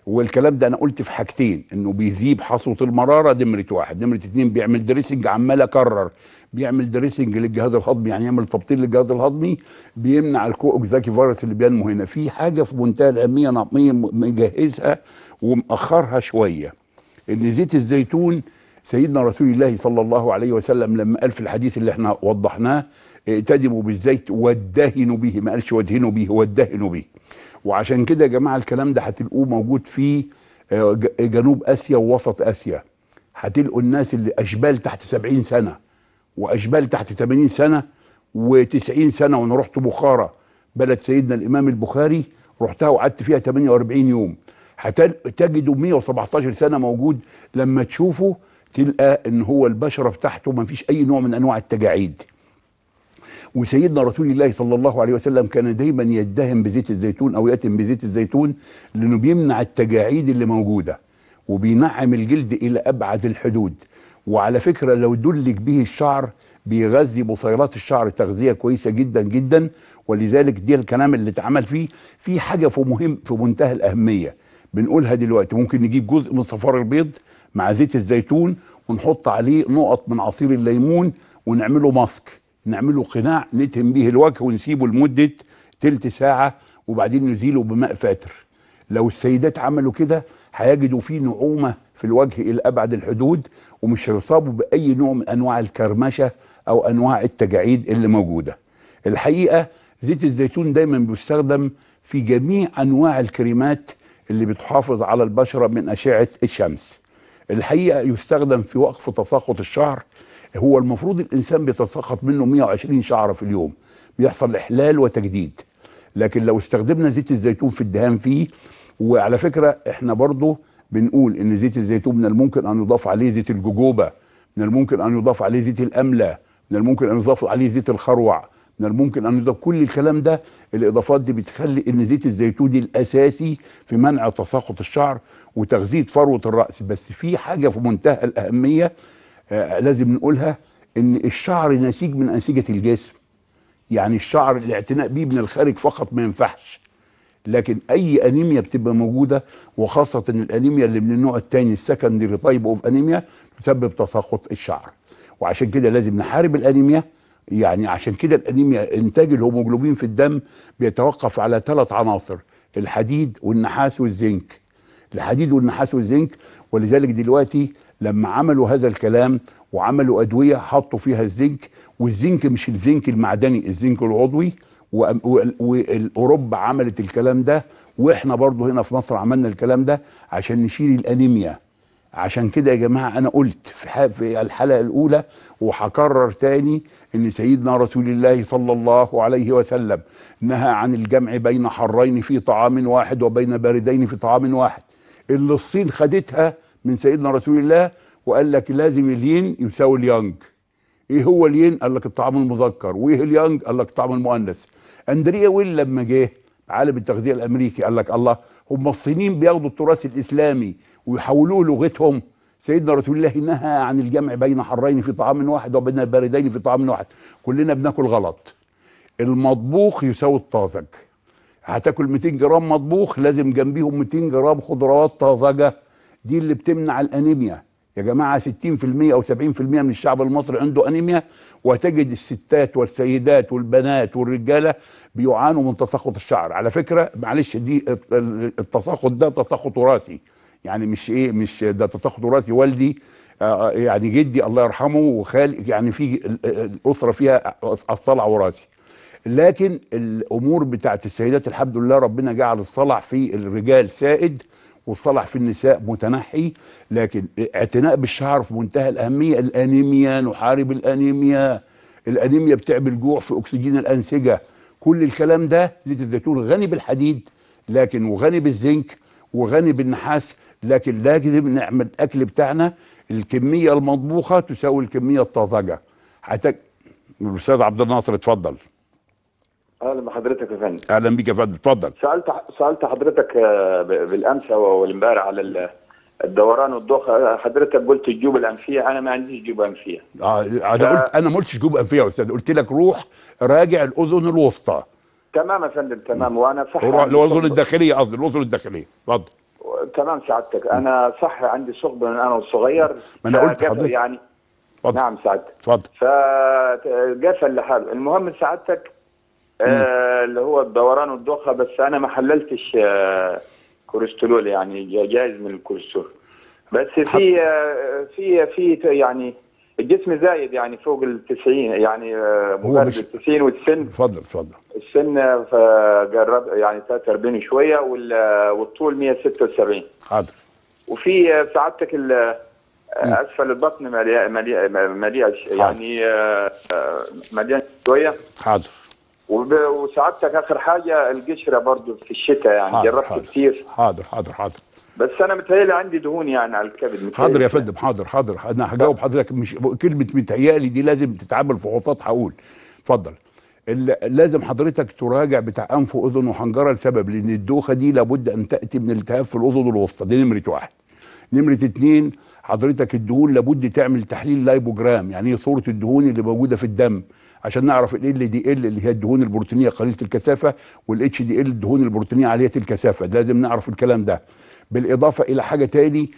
والكلام ده انا قلت في حاجتين انه بيذيب حصوه المراره نمره واحد نمره اتنين بيعمل دريسنج عمال اكرر بيعمل دريسنج للجهاز الهضمي يعني يعمل تبطيل للجهاز الهضمي بيمنع الكو اوكزاكي فيروس اللي بينمو هنا في حاجه في منتهى الاهميه انا مجهزها ومأخرها شويه ان زيت الزيتون سيدنا رسول الله صلى الله عليه وسلم لما قال في الحديث اللي احنا وضحناه ائتدموا بالزيت وادهنوا به ما قالش وادهنوا به وادهنوا به وعشان كده يا جماعه الكلام ده هتلقوه موجود في آه، جنوب اسيا ووسط اسيا هتلقوا الناس اللي اشبال تحت 70 سنه واشبال تحت 80 سنه و90 سنه وانا رحت بخارى بلد سيدنا الامام البخاري رحتها وقعدت فيها 48 يوم هتجدوا 117 سنه موجود لما تشوفه تلقى ان هو البشره بتاعته ما فيش اي نوع من انواع التجاعيد وسيدنا رسول الله صلى الله عليه وسلم كان دايما يدهن بزيت الزيتون او يتم بزيت الزيتون لانه بيمنع التجاعيد اللي موجوده وبينعم الجلد الى ابعد الحدود وعلى فكره لو دلك به الشعر بيغذي بصيرات الشعر تغذيه كويسه جدا جدا ولذلك دي الكلام اللي اتعمل فيه في حاجه في مهم في منتهى الاهميه بنقولها دلوقتي ممكن نجيب جزء من صفار البيض مع زيت الزيتون ونحط عليه نقط من عصير الليمون ونعمله ماسك نعمله قناع نتهم به الوجه ونسيبه لمده تلت ساعه وبعدين نزيله بماء فاتر لو السيدات عملوا كده هيجدوا فيه نعومه في الوجه الى ابعد الحدود ومش هيصابوا باي نوع من انواع الكرمشه او انواع التجاعيد اللي موجوده الحقيقه زيت الزيتون دايما بيستخدم في جميع انواع الكريمات اللي بتحافظ على البشره من اشعه الشمس الحقيقه يستخدم في وقف تساقط الشعر هو المفروض الانسان بيتساقط منه 120 شعره في اليوم بيحصل احلال وتجديد لكن لو استخدمنا زيت الزيتون في الدهان فيه وعلى فكره احنا برضه بنقول ان زيت الزيتون من الممكن ان يضاف عليه زيت الجوجوبا من الممكن ان يضاف عليه زيت الامله من الممكن ان يضاف عليه زيت الخروع من الممكن ان يضاف كل الكلام ده الاضافات دي بتخلي ان زيت الزيتون الاساسي في منع تساقط الشعر وتغذيه فروه الراس بس في حاجه في منتهى الاهميه آه، لازم نقولها ان الشعر نسيج من انسجه الجسم يعني الشعر الاعتناء بيه من الخارج فقط ما ينفعش لكن اي انيميا بتبقى موجوده وخاصه الانيميا اللي من النوع الثاني السكندري تايب اوف انيميا تسبب تساقط الشعر وعشان كده لازم نحارب الانيميا يعني عشان كده الانيميا انتاج الهيموجلوبين في الدم بيتوقف على ثلاث عناصر الحديد والنحاس والزنك الحديد والنحاس والزنك ولذلك دلوقتي لما عملوا هذا الكلام وعملوا ادويه حطوا فيها الزنك والزنك مش الزنك المعدني الزنك العضوي واوروبا عملت الكلام ده واحنا برضو هنا في مصر عملنا الكلام ده عشان نشيل الانيميا عشان كده يا جماعه انا قلت في, الحلقه الاولى وهكرر تاني ان سيدنا رسول الله صلى الله عليه وسلم نهى عن الجمع بين حرين في طعام واحد وبين باردين في طعام واحد اللي الصين خدتها من سيدنا رسول الله وقال لك لازم الين يساوي اليانج ايه هو الين قال لك الطعام المذكر وايه اليانج قال لك الطعام المؤنث اندريا ويل لما جه عالم التغذيه الامريكي قال لك الله هم الصينيين بياخدوا التراث الاسلامي ويحولوه لغتهم سيدنا رسول الله نهى عن الجمع بين حرين في طعام واحد وبين باردين في طعام واحد كلنا بناكل غلط المطبوخ يساوي الطازج هتاكل 200 جرام مطبوخ لازم جنبيهم 200 جرام خضروات طازجه دي اللي بتمنع الانيميا يا جماعه 60% او 70% من الشعب المصري عنده انيميا وتجد الستات والسيدات والبنات والرجاله بيعانوا من تساقط الشعر على فكره معلش دي التساقط ده تساقط وراثي يعني مش ايه مش ده تساقط وراثي والدي آه، يعني جدي الله يرحمه وخال يعني في آه، آه، الاسره فيها اصطلع وراثي لكن الامور بتاعت السيدات الحمد لله ربنا جعل الصلع في الرجال سائد والصلع في النساء متنحي لكن اعتناء بالشعر في منتهى الاهميه الانيميا نحارب الانيميا الانيميا بتعمل جوع في اكسجين الانسجه كل الكلام ده زيت الزيتون غني بالحديد لكن وغني بالزنك وغني بالنحاس لكن لازم نعمل اكل بتاعنا الكميه المطبوخه تساوي الكميه الطازجه هتك... الاستاذ عبد الناصر اتفضل اهلا بحضرتك يا فندم اهلا بيك يا فندم اتفضل سالت سالت حضرتك آه، بالامس والامبارح على الدوران والضوء آه، حضرتك قلت الجيوب الانفيه انا ما عنديش جيوب انفيه اه انا ف... قلت انا ما قلتش جيوب انفيه يا استاذ قلت لك روح راجع الاذن الوسطى تمام يا فندم تمام وانا صح الاذن الداخليه قصدي الاذن الداخليه اتفضل تمام سعادتك انا صح عندي ثقب من انا والصغير ما انا قلت حضرتك يعني فضل. نعم سعادتك اتفضل فجفل لحاله المهم سعادتك آه، اللي هو الدوران والدوخه بس انا ما حللتش آه، كوليسترول يعني جايز من الكوليسترول بس في آه، في في يعني الجسم زايد يعني فوق ال 90 يعني مجرد ال 90 والسن اتفضل اتفضل السن فجرب يعني 43 شويه والطول 176 حاضر وفي سعادتك اسفل البطن مليان مليان مليان يعني مليان شويه حاضر وسعادتك اخر حاجه القشره برضه في الشتاء يعني جربت كثير حاضر حاضر حاضر بس انا متهيألي عندي دهون يعني على الكبد حاضر يا فندم حاضر حاضر انا هجاوب حضرتك مش كلمه متهيألي دي لازم تتعامل في وسط هقول اتفضل لازم حضرتك تراجع بتاع انف واذن وحنجره لسبب لان الدوخه دي لابد ان تاتي من التهاب في الاذن الوسطى دي نمره واحد نمره اتنين حضرتك الدهون لابد تعمل تحليل لايبوجرام يعني ايه صوره الدهون اللي موجوده في الدم عشان نعرف ال ال دي ال اللي هي الدهون البروتينيه قليله الكثافه والاتش دي ال الدهون البروتينيه عاليه الكثافه لازم نعرف الكلام ده بالاضافه الى حاجه تاني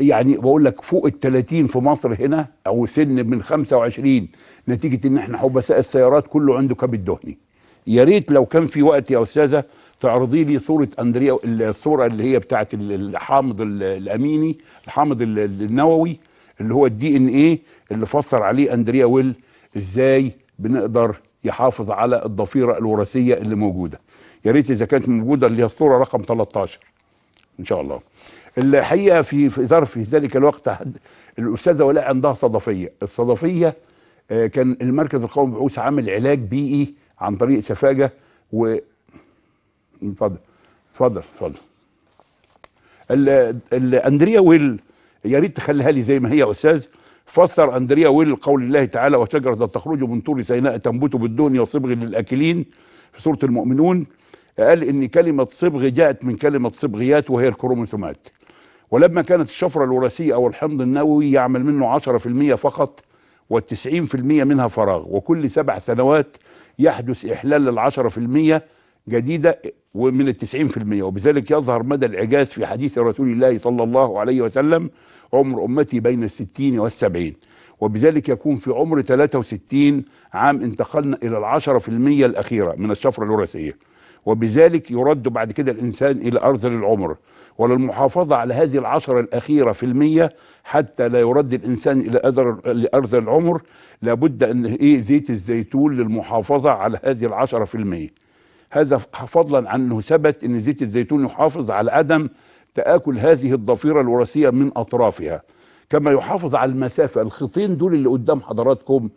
يعني بقول لك فوق ال 30 في مصر هنا او سن من 25 نتيجه ان احنا حبساء السيارات كله عنده كبد دهني يا ريت لو كان في وقت يا استاذه تعرضي لي صوره اندريا الصوره اللي هي بتاعه الحامض الاميني الحامض النووي اللي هو الدي ان ايه اللي فسر عليه اندريا ويل ازاي بنقدر يحافظ على الضفيره الوراثيه اللي موجوده يا ريت اذا كانت موجوده اللي هي الصوره رقم 13 ان شاء الله الحقيقه في ظرف ذلك الوقت الاستاذه ولاء عندها صدفيه الصدفيه آه، كان المركز القومي للبحوث عامل علاج بيئي عن طريق سفاجه و اتفضل اتفضل اتفضل الاندريا ويل يا ريت تخليها لي زي ما هي يا استاذ فسر اندريا ويل قول الله تعالى وشجرة تخرج من طور سيناء تنبت بالدهن وصبغ للاكلين في سوره المؤمنون قال ان كلمه صبغ جاءت من كلمه صبغيات وهي الكروموسومات ولما كانت الشفره الوراثيه او الحمض النووي يعمل منه 10% فقط والتسعين في المية منها فراغ وكل سبع سنوات يحدث إحلال للعشرة في المية جديدة ومن التسعين في المية وبذلك يظهر مدى الإعجاز في حديث رسول الله صلى الله عليه وسلم عمر أمتي بين الستين والسبعين وبذلك يكون في عمر 63 عام انتقلنا إلى العشرة في المية الأخيرة من الشفرة الوراثية وبذلك يرد بعد كده الإنسان إلى أرذل العمر وللمحافظة على هذه العشرة الأخيرة في المية حتى لا يرد الإنسان إلى أرض العمر لابد أن إيه زيت الزيتون للمحافظة على هذه العشرة في المية هذا فضلا عن انه ثبت ان زيت الزيتون يحافظ على عدم تآكل هذه الضفيرة الوراثية من أطرافها كما يحافظ على المسافة الخطين دول اللي قدام حضراتكم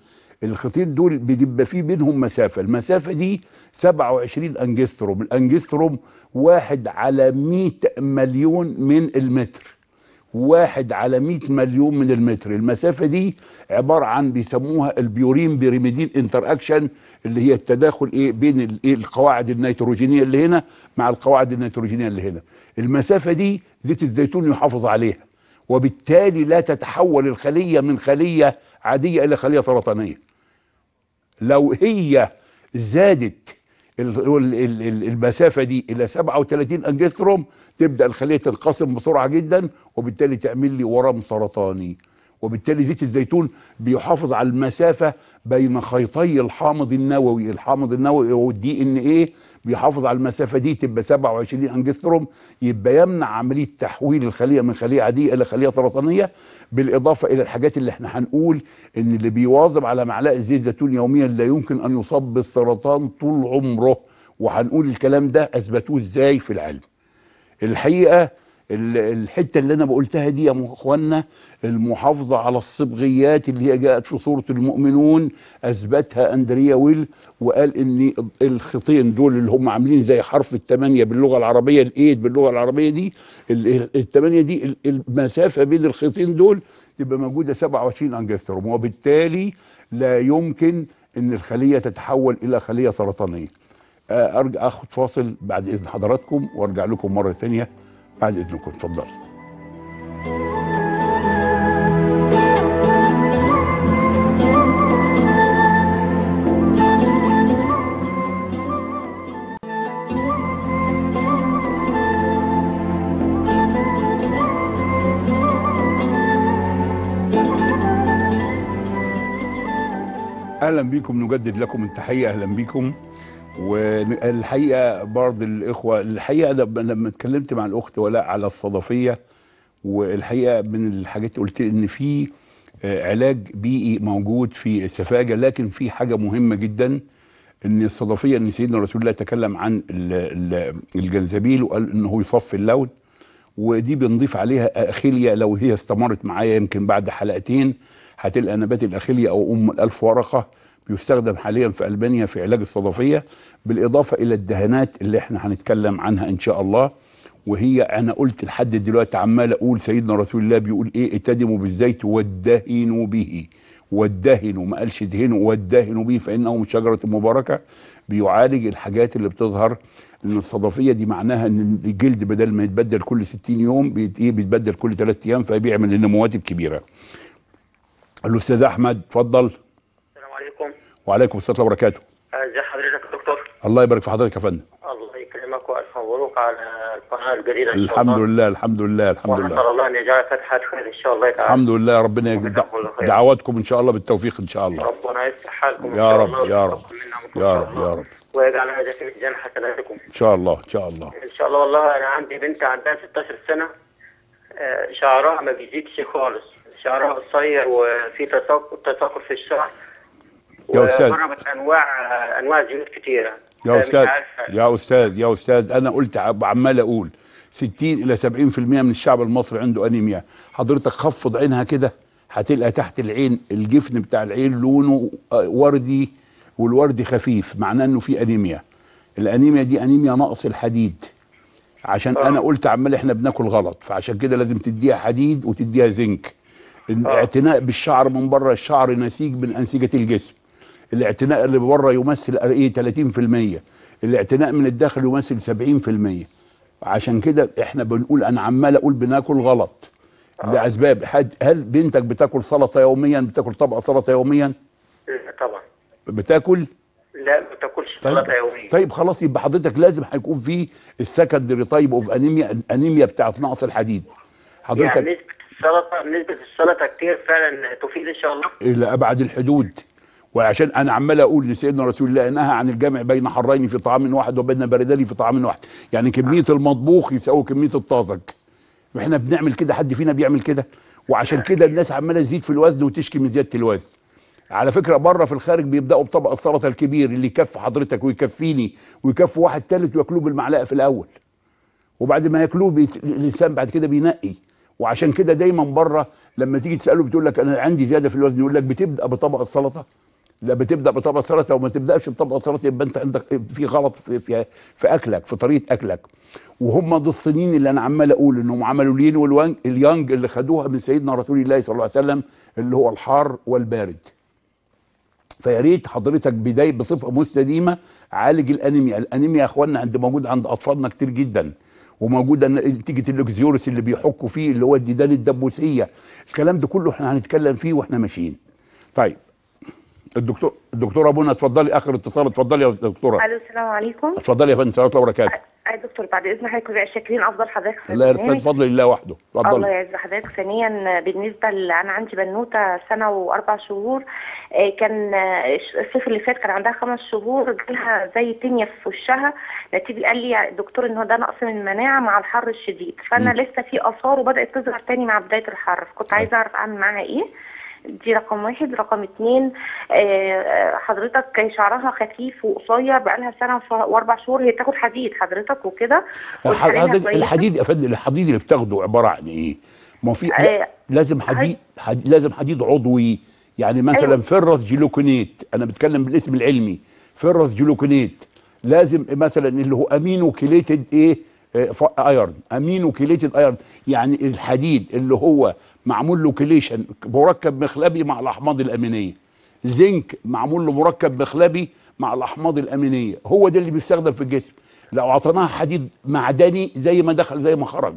الخطين دول بيبقى فيه بينهم مسافة المسافة دي 27 أنجستروم الأنجستروم واحد على 100 مليون من المتر واحد على 100 مليون من المتر المسافه دي عباره عن بيسموها البيورين بيريميدين انتر اكشن اللي هي التداخل ايه بين الايه القواعد النيتروجينيه اللي هنا مع القواعد النيتروجينيه اللي هنا المسافه دي زيت الزيتون يحافظ عليها وبالتالي لا تتحول الخليه من خليه عاديه الى خليه سرطانيه لو هي زادت المسافه دي الى 37 انجستروم تبدا الخليه تنقسم بسرعه جدا وبالتالي تعمل لي ورم سرطاني وبالتالي زيت الزيتون بيحافظ على المسافه بين خيطي الحامض النووي الحامض النووي والدي ان ايه بيحافظ على المسافه دي تبقى 27 انجستروم يبقى يمنع عمليه تحويل الخليه من خليه عاديه الى خليه سرطانيه بالاضافه الى الحاجات اللي احنا هنقول ان اللي بيواظب على معلقه زيت زيتون يوميا لا يمكن ان يصاب بالسرطان طول عمره وهنقول الكلام ده اثبتوه ازاي في العلم الحقيقه الحته اللي انا بقولتها دي يا اخوانا المحافظه على الصبغيات اللي هي جاءت في سوره المؤمنون اثبتها اندريا ويل وقال ان الخطين دول اللي هم عاملين زي حرف الثمانيه باللغه العربيه الايد باللغه العربيه دي الثمانيه دي المسافه بين الخطين دول تبقى موجوده 27 انجستروم وبالتالي لا يمكن ان الخليه تتحول الى خليه سرطانيه ارجع اخد فاصل بعد اذن حضراتكم وارجع لكم مره ثانيه بعد اذنكم تفضل اهلا بكم نجدد لكم التحيه اهلا بكم والحقيقه برضه الاخوه الحقيقه لما اتكلمت مع الاخت ولاء على الصدفيه والحقيقه من الحاجات قلت ان في آه، علاج بيئي موجود في السفاجه لكن في حاجه مهمه جدا ان الصدفيه ان سيدنا رسول الله تكلم عن الجنزبيل وقال ان هو يصفي اللون ودي بنضيف عليها اخيليا لو هي استمرت معايا يمكن بعد حلقتين هتلقى نبات الاخيليا او ام الالف ورقه يستخدم حاليا في ألبانيا في علاج الصدفية بالإضافة إلى الدهانات اللي احنا هنتكلم عنها إن شاء الله وهي أنا قلت لحد دلوقتي عمال أقول سيدنا رسول الله بيقول إيه اتدموا بالزيت والدهنوا به والدهنوا ما قالش دهنوا والدهنوا به فإنه من شجرة مباركة بيعالج الحاجات اللي بتظهر ان الصدفيه دي معناها ان الجلد بدل ما يتبدل كل 60 يوم إيه، بيتبدل كل 3 ايام فبيعمل لنا مواتب كبيره. الاستاذ احمد اتفضل. وعليكم السلام وبركاته ازي حضرتك يا دكتور الله يبارك في حضرتك يا فندم الله يكرمك والف مبروك على القناه الجديده الحمد لله الحمد لله الحمد لله الله ان يجعل فتحه خير ان شاء الله تعالى الحمد لله ربنا يجعل دعواتكم ان شاء الله بالتوفيق ان شاء الله ربنا يفتح حالكم يا رب يا رب يا رب يا رب ويجعل هذا في ميزان حسناتكم ان شاء الله ان شاء الله ان شاء الله والله انا عندي بنت عندها 16 سنه آه، شعرها ما بيزيدش خالص شعرها قصير وفي تساقط تساقط في الشعر يا استاذ ضربت انواع انواع زيوت كثيره يا استاذ يا استاذ يا استاذ انا قلت عمال اقول 60 الى 70% من الشعب المصري عنده انيميا حضرتك خفض عينها كده هتلقى تحت العين الجفن بتاع العين لونه آه، وردي والوردي خفيف معناه انه في انيميا الانيميا دي انيميا نقص الحديد عشان أوه. انا قلت عمال احنا بناكل غلط فعشان كده لازم تديها حديد وتديها زنك الاعتناء آه. بالشعر من بره الشعر نسيج من انسجه الجسم الاعتناء اللي بره يمثل ايه 30% الاعتناء من الداخل يمثل 70% عشان كده احنا بنقول انا عمال اقول بناكل غلط آه. لاسباب هل بنتك بتاكل سلطه يوميا بتاكل طبق سلطه يوميا لا إيه، طبعا بتاكل لا ما تاكلش طيب. سلطه طيب خلاص يبقى حضرتك لازم هيكون في السكندري طيب اوف انيميا انيميا بتاعت نقص الحديد حضرتك يعني نسبه السلطه نسبه السلطه كتير فعلا تفيد ان شاء الله الى ابعد الحدود وعشان انا عمال اقول لسيدنا رسول الله نهى عن الجمع بين حرين في طعام واحد وبين بردين في طعام واحد يعني كميه آه. المطبوخ يساوي كميه الطازج واحنا بنعمل كده حد فينا بيعمل كده وعشان كده الناس عماله تزيد في الوزن وتشكي من زياده الوزن على فكره بره في الخارج بيبداوا بطبق السلطه الكبير اللي يكفي حضرتك ويكفيني ويكفي واحد ثالث وياكلوه بالمعلقه في الاول وبعد ما ياكلوه بيت... الانسان بعد كده بينقي وعشان كده دايما بره لما تيجي تساله بتقول لك انا عندي زياده في الوزن يقول لك بتبدا بطبق السلطه لا بتبدا بطبق سلطه وما تبداش بطبق سلطه يبقى انت عندك في غلط في, في في اكلك في طريقه اكلك وهم ده الصينيين اللي انا عمال اقول انهم عملوا الين اليانج اللي خدوها من سيدنا رسول الله صلى الله عليه وسلم اللي هو الحار والبارد فيا ريت حضرتك بدايه بصفه مستديمه عالج الانيميا الانيميا يا اخوانا عند موجود عند اطفالنا كتير جدا وموجوده نتيجه الاكزيورس اللي بيحكوا فيه اللي هو الديدان الدبوسيه الكلام ده كله احنا هنتكلم فيه واحنا ماشيين طيب الدكتور الدكتوره ابونا اتفضلي اخر اتصال اتفضلي يا دكتوره الو السلام عليكم اتفضلي يا فندم ورحمه الله وبركاته يا دكتور بعد اذن حضرتك بقى شاكرين افضل حضرتك في الله يرسل فضل الله وحده اتفضلي الله يعز حضرتك ثانيا بالنسبه ل... انا عندي بنوته سنه واربع شهور آه، كان آه، الصيف اللي فات كان عندها خمس شهور جالها زي تنيه في وشها نتيجه قال لي الدكتور ان هو ده نقص من المناعه مع الحر الشديد فانا م. لسه في اثار وبدات تظهر تاني مع بدايه الحر فكنت عايزه اعرف اعمل معاها ايه دي رقم واحد رقم اتنين آه، آه، حضرتك شعرها خفيف وقصير بقالها سنه واربع شهور هي بتاخد حديد حضرتك وكده إيه؟ الحديد يا فندم الحديد اللي بتاخده عباره عن ايه؟ ما في آه، لازم حديد, حديد لازم حديد عضوي يعني مثلا أيوة. فرس جلوكونيت انا بتكلم بالاسم العلمي فرس جلوكونيت لازم مثلا اللي هو امينو كيليتد ايه ايرن امينو كيليتد ايرن يعني الحديد اللي هو معمول له كليشن مركب مخلبي مع الاحماض الامينيه زنك معمول له مركب مخلبي مع الاحماض الامينيه هو ده اللي بيستخدم في الجسم لو اعطيناها حديد معدني زي ما دخل زي ما خرج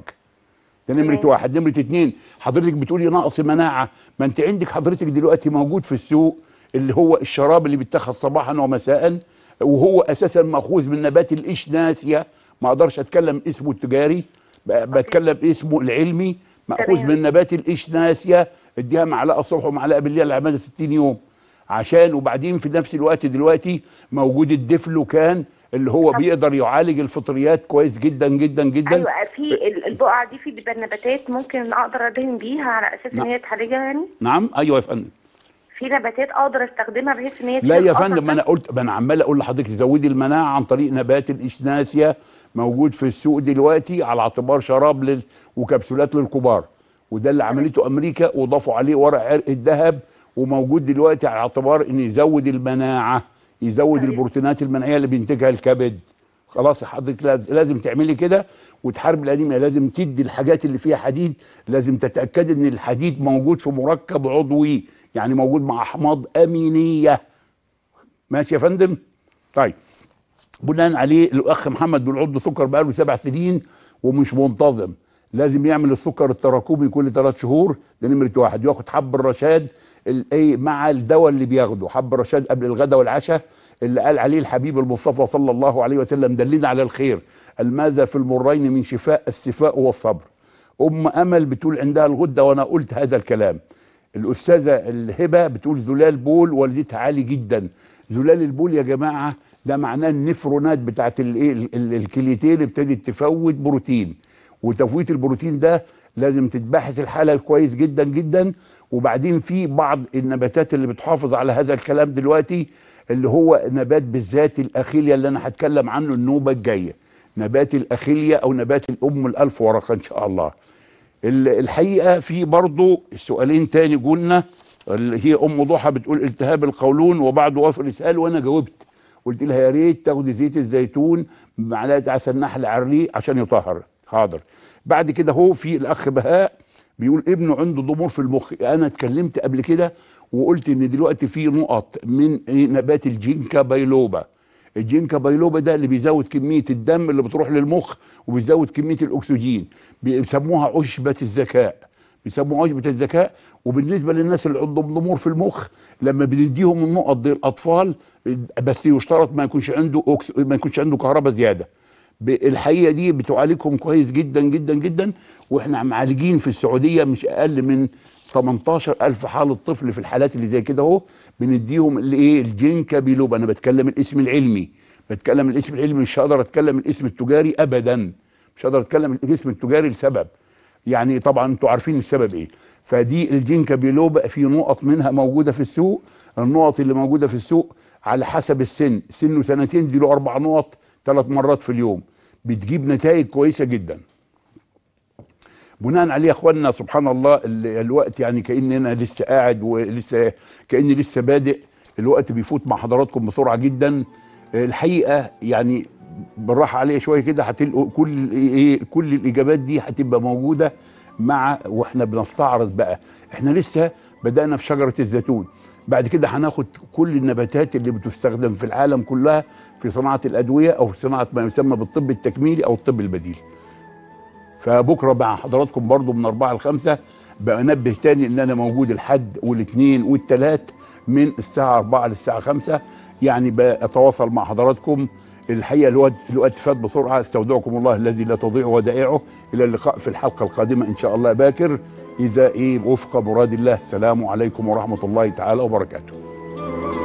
ده نمرة واحد نمرة اتنين حضرتك بتقولي نقص مناعة ما انت عندك حضرتك دلوقتي موجود في السوق اللي هو الشراب اللي بيتخذ صباحا ومساء وهو اساسا ماخوذ من نبات الاشناسيا ما اقدرش اتكلم اسمه التجاري بتكلم اسمه العلمي مأخوذ من نبات الإشناسيا اديها معلقة الصبح ومعلقة بالليل لمدى 60 يوم عشان وبعدين في نفس الوقت دلوقتي موجود الدفلوكان اللي هو بيقدر يعالج الفطريات كويس جدا جدا جدا ايوه في البقعه دي في بيبقى النباتات ممكن اقدر ادهن بيها على اساس نعم. ان هي تعالجها يعني نعم ايوه يا فندم في نباتات اقدر استخدمها بحيث ان لا يا فندم ما انا قلت ما انا عمال اقول لحضرتك زودي المناعه عن طريق نبات الاشناسيا موجود في السوق دلوقتي على اعتبار شراب لل... وكبسولات للكبار وده اللي عملته امريكا وضافوا عليه ورق عرق الذهب وموجود دلوقتي على اعتبار ان يزود المناعه يزود طيب. البروتينات المناعيه اللي بينتجها الكبد خلاص حضرتك لازم تعملي كده وتحارب الانيميا لازم تدي الحاجات اللي فيها حديد لازم تتاكد ان الحديد موجود في مركب عضوي يعني موجود مع احماض امينيه ماشي يا فندم طيب بناء عليه الاخ محمد بيعض سكر بقاله سبع سنين ومش منتظم لازم يعمل السكر التراكمي كل ثلاث شهور ده نمره واحد ياخد حب الرشاد الايه مع الدواء اللي بياخده حب الرشاد قبل الغداء والعشاء اللي قال عليه الحبيب المصطفى صلى الله عليه وسلم دلنا على الخير الماذا في المرين من شفاء السفاء والصبر ام امل بتقول عندها الغده وانا قلت هذا الكلام الاستاذه الهبه بتقول زلال بول والدتها عالي جدا زلال البول يا جماعه ده معناه النفرونات بتاعت الايه الكليتين ابتدت تفوت بروتين وتفويت البروتين ده لازم تتبحث الحاله كويس جدا جدا وبعدين في بعض النباتات اللي بتحافظ على هذا الكلام دلوقتي اللي هو نبات بالذات الاخيليا اللي انا هتكلم عنه النوبه الجايه نبات الاخيليا او نبات الام الالف ورقه ان شاء الله الحقيقه في برضو سؤالين تاني قلنا اللي هي ام ضحى بتقول التهاب القولون وبعض وافق الاسهال وانا جاوبت قلت لها يا ريت تاخدي زيت الزيتون معلقه عسل نحل عريق عشان يطهر حاضر بعد كده هو في الاخ بهاء بيقول ابنه عنده ضمور في المخ انا اتكلمت قبل كده وقلت ان دلوقتي في نقط من نبات الجينكا بايلوبا الجينكا بايلوبا ده اللي بيزود كميه الدم اللي بتروح للمخ وبيزود كميه الاكسجين بيسموها عشبه الذكاء بيسموها عشبه الذكاء وبالنسبه للناس اللي عندهم ضمور في المخ لما بنديهم النقط دي الاطفال بس يشترط ما يكونش عنده أكس... ما يكونش عنده كهرباء زياده الحقيقه دي بتعالجهم كويس جدا جدا جدا واحنا معالجين في السعوديه مش اقل من 18000 حاله طفل في الحالات اللي زي كده اهو بنديهم الايه الجينكا بيلوب انا بتكلم الاسم العلمي بتكلم الاسم العلمي مش هقدر اتكلم الاسم التجاري ابدا مش هقدر اتكلم الاسم التجاري لسبب يعني طبعا انتوا عارفين السبب ايه فدي الجينكا بيلوب في نقط منها موجوده في السوق النقط اللي موجوده في السوق على حسب السن سنه سنتين دي له اربع نقط ثلاث مرات في اليوم بتجيب نتائج كويسه جدا بناء عليه يا اخواننا سبحان الله الوقت يعني كان انا لسه قاعد ولسه كاني لسه بادئ الوقت بيفوت مع حضراتكم بسرعه جدا الحقيقه يعني بالراحه عليها شويه كده هتلقوا كل ايه كل الاجابات دي هتبقى موجوده مع واحنا بنستعرض بقى احنا لسه بدانا في شجره الزيتون بعد كده هناخد كل النباتات اللي بتستخدم في العالم كلها في صناعه الادويه او في صناعه ما يسمى بالطب التكميلي او الطب البديل فبكره مع حضراتكم برضو من أربعة لخمسة بنبه تاني ان انا موجود الحد والاثنين والثلاث من الساعه 4 للساعه 5 يعني بتواصل مع حضراتكم الحقيقه الوقت الوقت فات بسرعه استودعكم الله الذي لا تضيع ودائعه الى اللقاء في الحلقه القادمه ان شاء الله باكر اذا ايه وفق مراد الله السلام عليكم ورحمه الله تعالى وبركاته